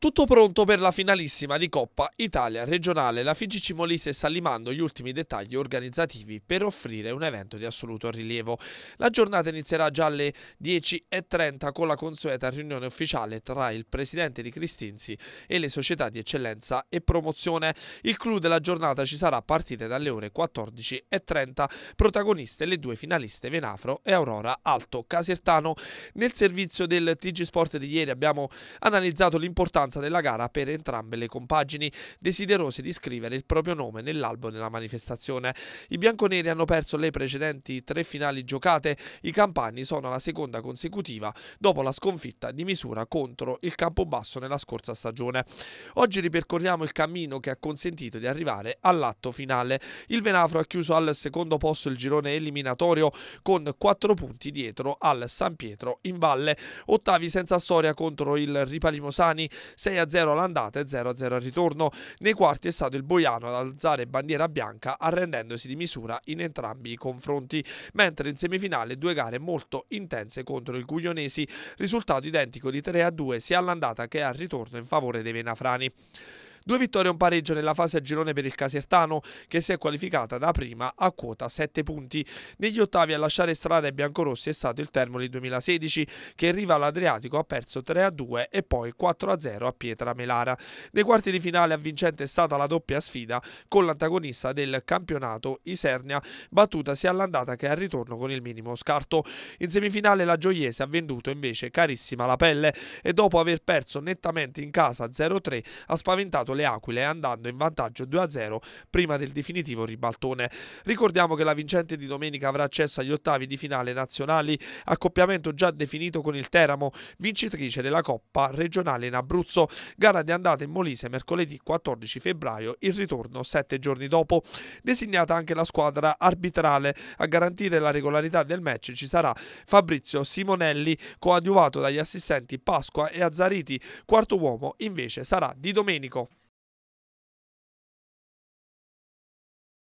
Tutto pronto per la finalissima di Coppa Italia regionale. La FIGC Molise sta limando gli ultimi dettagli organizzativi per offrire un evento di assoluto rilievo. La giornata inizierà già alle 10.30 con la consueta riunione ufficiale tra il presidente di Cristinzi e le società di eccellenza e promozione. Il clou della giornata ci sarà a partire dalle ore 14.30. Protagoniste le due finaliste Venafro e Aurora Alto Casertano. Nel servizio del TG Sport di ieri abbiamo analizzato l'importanza importanza della gara per entrambe le compagini, desiderose di scrivere il proprio nome nell'albo della manifestazione. I bianconeri hanno perso le precedenti tre finali giocate, i campani sono alla seconda consecutiva dopo la sconfitta di misura contro il Campobasso nella scorsa stagione. Oggi ripercorriamo il cammino che ha consentito di arrivare all'atto finale. Il Venafro ha chiuso al secondo posto il girone eliminatorio con quattro punti dietro al San Pietro in Valle, ottavi senza storia contro il Ripalimosani, 6-0 all'andata e 0-0 al ritorno. Nei quarti è stato il Boiano ad alzare bandiera bianca arrendendosi di misura in entrambi i confronti, mentre in semifinale due gare molto intense contro il Guglionesi, risultato identico di 3-2 sia all'andata che al ritorno in favore dei Venafrani. Due vittorie e un pareggio nella fase a girone per il Casertano, che si è qualificata da prima a quota 7 punti. Negli ottavi a lasciare strada ai biancorossi è stato il Termoli 2016, che in riva all'Adriatico ha perso 3-2 e poi 4-0 a Pietra Melara. Nei quarti di finale a vincente è stata la doppia sfida con l'antagonista del campionato Isernia, battuta sia all'andata che al ritorno con il minimo scarto. In semifinale la Gioiese ha venduto invece carissima la pelle e dopo aver perso nettamente in casa 0-3 ha spaventato le Aquile andando in vantaggio 2-0 prima del definitivo ribaltone. Ricordiamo che la vincente di domenica avrà accesso agli ottavi di finale nazionali, accoppiamento già definito con il Teramo, vincitrice della Coppa regionale in Abruzzo, gara di andata in Molise mercoledì 14 febbraio, il ritorno sette giorni dopo. Designata anche la squadra arbitrale, a garantire la regolarità del match ci sarà Fabrizio Simonelli, coadiuvato dagli assistenti Pasqua e Azzariti, quarto uomo invece sarà Di Domenico.